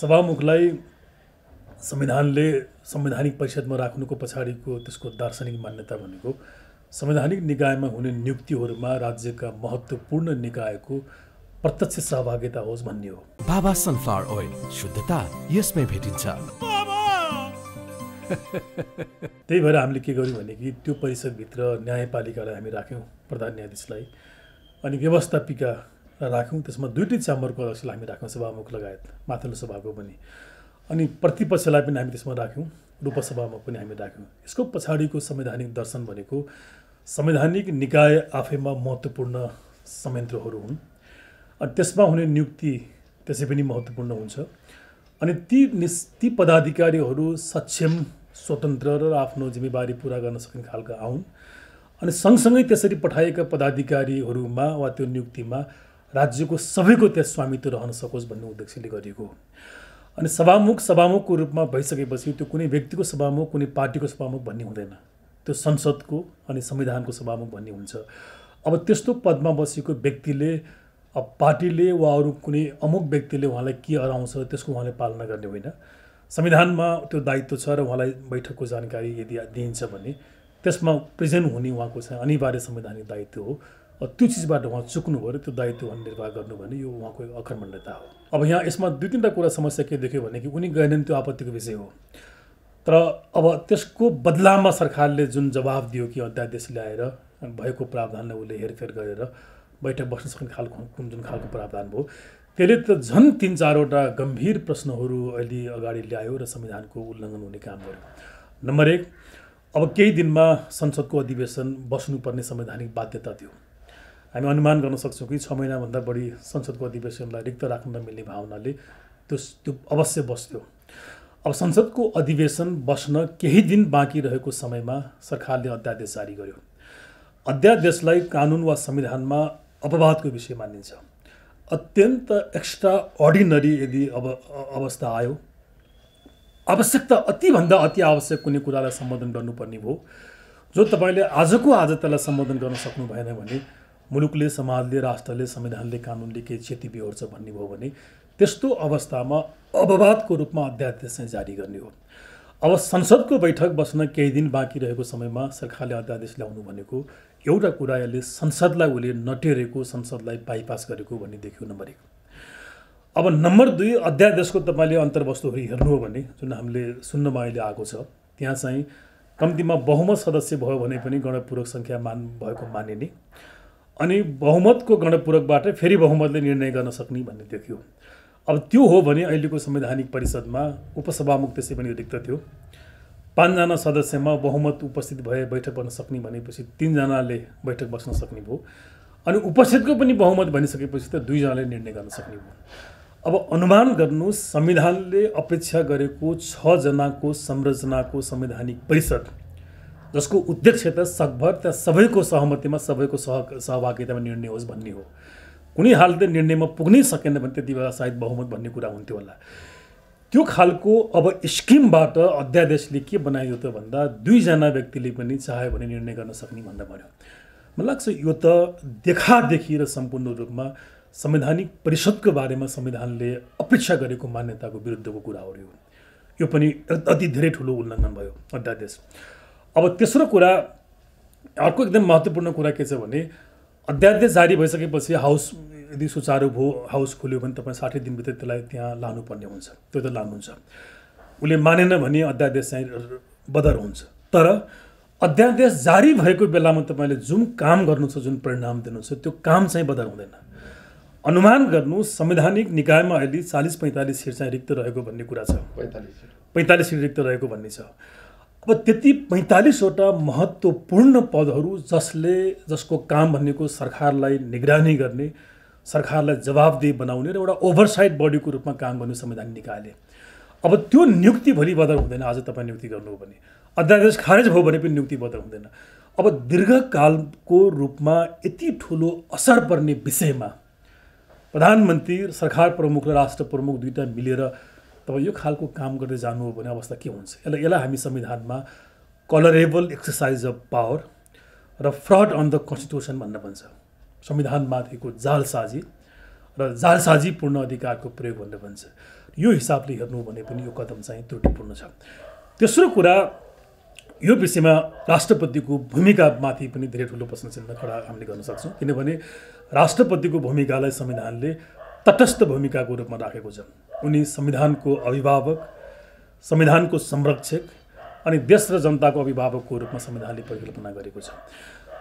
सभामुखलाई संविधानले संवैधानिक परिषदमा राख्नुको पछाडिको त्यसको दार्शनिक मान्यता भनेको संवैधानिक निकायमा हुने नियुक्तिहरूमा राज्यका महत्त्वपूर्ण निकायको प्रत्यक्ष सहभागिता होस् भन्ने हो बाबा सनफ्लावर ओइल शुद्धता यसमै भेटिन्छ त्यही भएर हामीले के गर्यौँ भने कि त्यो परिषदभित्र न्यायपालिकालाई हामी राख्यौँ प्रधान न्यायाधीशलाई अनि व्यवस्थापिका राखौँ त्यसमा दुइटै च्याम्बरको अध्यक्षलाई हामी राख्यौँ सभामुख लगायत माथिल्लो सभाको पनि अनि प्रतिपक्षलाई पनि हामी त्यसमा राख्यौँ र उपसभामा पनि हामी राख्यौँ यसको पछाडिको संवैधानिक दर्शन भनेको संवैधानिक निकाय आफैमा महत्त्वपूर्ण संयन्त्रहरू हुन् अनि त्यसमा हुने नियुक्ति त्यसै पनि महत्त्वपूर्ण हुन्छ अनि ती नि ती पदाधिकारीहरू सक्षम स्वतन्त्र र आफ्नो जिम्मेवारी पुरा गर्न सक्ने खालका आउन् अनि सँगसँगै त्यसरी पठाएका पदाधिकारीहरूमा वा त्यो नियुक्तिमा राज्यको सबैको त्यहाँ स्वामित्व रहन सकोस् भन्ने उद्देश्यले गरिएको हो अनि सभामुख सभामुखको रूपमा भइसकेपछि त्यो कुनै व्यक्तिको सभामुख कुनै पार्टीको सभामुख भन्ने हुँदैन त्यो संसदको अनि संविधानको सभामुख भन्ने हुन्छ अब त्यस्तो पदमा बसेको व्यक्तिले अब पार्टीले वा अरू कुनै अमुक व्यक्तिले उहाँलाई के हराउँछ त्यसको उहाँले पालना गर्ने होइन संविधानमा त्यो दायित्व छ र उहाँलाई बैठकको जानकारी यदि दिइन्छ भने त्यसमा प्रेजेन्ट हुने उहाँको चाहिँ अनिवार्य संवैधानिक दायित्व हो त्यो चिजबाट उहाँ चुक्नु पऱ्यो त्यो दायित्व निर्वाह गर्नु भने यो उहाँको अखण्डता हो अब यहाँ यसमा दुई तिनवटा कुरा समस्या के देख्यो भने कि उनी गएनन् त्यो आपत्तिको विषय हो तर अब त्यसको बदलामा सरकारले जुन जवाब दियो कि अध्यादेश ल्याएर भएको प्रावधानलाई उसले हेरफेर गरेर बैठक बस्न सक्ने खालको कुन जुन खालको प्रावधान भयो त्यसले त झन् तिन चारवटा गम्भीर प्रश्नहरू अहिले अगाडि ल्यायो र संविधानको उल्लङ्घन हुने काम गर्यो नम्बर एक अब केही दिनमा संसदको अधिवेशन बस्नुपर्ने संवैधानिक बाध्यता थियो हामी अनुमान गर्न सक्छौँ कि छ महिनाभन्दा बढी संसदको अधिवेशनलाई रिक्त राख्न नमिल्ने भावनाले त्यो त्यो अवश्य बस्थ्यो अब संसदको अधिवेशन बस्न केही दिन बाँकी रहेको समयमा सरकारले अध्यादेश जारी गर्यो अध्यादेशलाई कानुन वा संविधानमा अपवादको विषय मानिन्छ अत्यन्त एक्स्ट्रा अर्डिनरी यदि अब अवस्था आयो आवश्यकता अतिभन्दा अति आवश्यक कुनै कुरालाई सम्बोधन गर्नुपर्ने भयो जो तपाईँले आजको आज त्यसलाई सम्बोधन गर्न सक्नु भएन भने मुलुकले समाजले राष्ट्रले संविधानले कानुनले केही क्षति बिहोर्छ भन्ने भयो भने त्यस्तो अवस्थामा अपवादको रूपमा अध्यादेश चाहिँ जारी गर्ने हो अब संसदको बैठक बस्न केही दिन बाँकी रहेको समयमा सरकारले अध्यादेश ल्याउनु भनेको एउटा कुरा यसले संसदलाई उसले नटेरेको संसदलाई बाइपास गरेको भन्ने देखियो नम्बर एक अब नम्बर दुई अध्यादेशको तपाईँले अन्तर्वस्तुहरू हेर्नु हो भने जुन हामीले सुन्नमा अहिले आएको छ त्यहाँ चाहिँ कम्तीमा बहुमत सदस्य भयो भने पनि गणपूर्वक सङ्ख्या मान भएको मानिने अनि बहुमतको गणपूरकबाट फेरि बहुमतले निर्णय गर्न सक्ने भन्ने देखियो अब त्यो हो भने अहिलेको संवैधानिक परिषदमा उपसभामुख त्यसै पनि रिक्त थियो पाँचजना सदस्यमा बहुमत उपस्थित भए बैठक बन्न सक्ने भनेपछि तिनजनाले बैठक बस्न सक्ने भयो अनि उपस्थितको पनि बहुमत भनिसकेपछि त दुईजनाले निर्णय गर्न सक्ने भयो अब अनुमान गर्नु संविधानले अपेक्षा गरेको छजनाको संरचनाको संवैधानिक परिषद जसको उद्देश्य त सकभर त्यहाँ सबैको सहमतिमा सबैको सह सहभागितामा निर्णय होस् भन्ने हो कुनै हालतले निर्णयमा पुग्नै सकेन भने त्यति बेला सायद बहुमत भन्ने कुरा हुन्थ्यो होला त्यो खालको अब स्किमबाट अध्यादेशले के बनाइयो त भन्दा दुईजना व्यक्तिले पनि चाह्यो भने निर्णय गर्न सक्ने भन्दा भन्यो मलाई लाग्छ यो त देखादेखि र सम्पूर्ण रूपमा संवैधानिक परिषदको बारेमा संविधानले अपेक्षा गरेको मान्यताको विरुद्धको कुरा हो यो पनि अति धेरै ठुलो उल्लङ्घन भयो अध्यादेश अब तेस्रो कुरा अर्को एकदम महत्त्वपूर्ण कुरा के छ भने अध्यादेश जारी भइसकेपछि हाउस यदि सुचारू भयो हाउस खुल्यो भने तपाईँ साठी दिनभित्र त्यसलाई त्यहाँ लानुपर्ने हुन्छ त्यो त लानुहुन्छ उसले मानेन भने अध्यादेश चाहिँ बदर हुन्छ तर अध्यादेश जारी भएको बेलामा तपाईँले जुन काम गर्नु छ जुन परिणाम दिनु छ त्यो काम चाहिँ बदर हुँदैन अनुमान गर्नु संवैधानिक निकायमा अहिले चालिस पैँतालिस सिट चाहिँ रिक्त रहेको भन्ने कुरा छ पैँतालिस पैँतालिस सिट रिक्त रहेको भन्ने छ अब त्यति पैँतालिसवटा महत्त्वपूर्ण पदहरू जसले जसको काम भनेको सरकारलाई निगरानी गर्ने सरकारलाई जवाबदेही बनाउने र एउटा ओभरसाइट बडीको रूपमा काम गर्ने संविधान निकाले अब त्यो नियुक्ति भोलि बदल हुँदैन आज तपाईँ नियुक्ति गर्नु हो भने अध्यादेश खारेज भयो भने पनि नियुक्ति बदल हुँदैन अब दीर्घकालको रूपमा यति ठुलो असर पर्ने विषयमा प्रधानमन्त्री सरकार प्रमुख र राष्ट्र प्रमुख दुईवटा मिलेर तब यो खालको काम गर्दै जानु हो भने अवस्था के हुन्छ यसलाई यसलाई हामी संविधानमा कलरेबल एक्सर्साइज अफ पावर र फ्रड अन द कन्स्टिट्युसन भनेर भन्छ संविधानमाथिको जालसाजी र जालसाजी पूर्ण अधिकारको प्रयोग भनेर भन्छ यो हिसाबले हेर्नु भने पनि यो कदम चाहिँ त्रुटिपूर्ण छ तेस्रो कुरा यो विषयमा राष्ट्रपतिको भूमिकामाथि पनि धेरै ठुलो प्रश्न चिन्ह खडा हामीले गर्न सक्छौँ किनभने राष्ट्रपतिको भूमिकालाई संविधानले तटस्थ भूमिकाको रूपमा राखेको छ उनी संविधानको अभिभावक संविधानको संरक्षक अनि देश र जनताको अभिभावकको रूपमा संविधानले परिकल्पना गरेको छ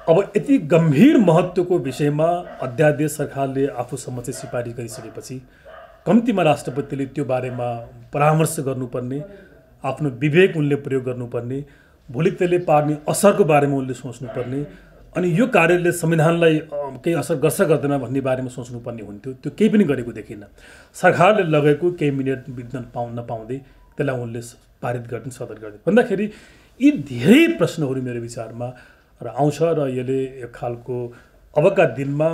अब यति गम्भीर महत्त्वको विषयमा अध्यादेश सरकारले आफूसम्म चाहिँ सिफारिस गरिसकेपछि कम्तीमा राष्ट्रपतिले त्यो बारेमा परामर्श गर्नुपर्ने आफ्नो विवेक उनले प्रयोग गर्नुपर्ने भोलि त्यसले पार्ने असरको बारेमा उनले सोच्नुपर्ने अनि यो कार्यले संविधानलाई केही असर गर्छ गर्दैन भन्ने बारेमा सोच्नुपर्ने हुन्थ्यो त्यो केही पनि गरेको देखिनँ सरकारले लगेको केही मिनट विज्ञान पाउन नपाउँदै त्यसलाई उनले पारित गरिदिन् सदर गरिदिन् भन्दाखेरि यी धेरै प्रश्नहरू मेरो विचारमा र आउँछ र यसले एक खालको अबका दिनमा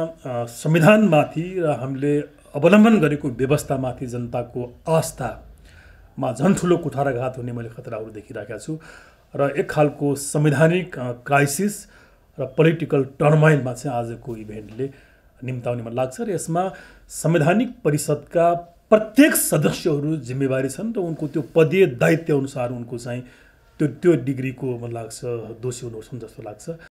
संविधानमाथि र हामीले अवलम्बन गरेको व्यवस्थामाथि जनताको आस्थामा झन् ठुलो कुठाराघात हुने मैले खतराहरू देखिरहेका छु र एक खालको संवैधानिक क्राइसिस र पोलिटिकल टर्माइनमा चाहिँ आजको इभेन्टले निम्ताउने मन लाग्छ र यसमा संवैधानिक परिषदका प्रत्येक सदस्यहरू जिम्मेवारी छन् र उनको त्यो पदीय अनुसार उनको चाहिँ त्यो त्यो डिग्रीको मन लाग्छ दोषी हुनुपर्छन् जस्तो लाग्छ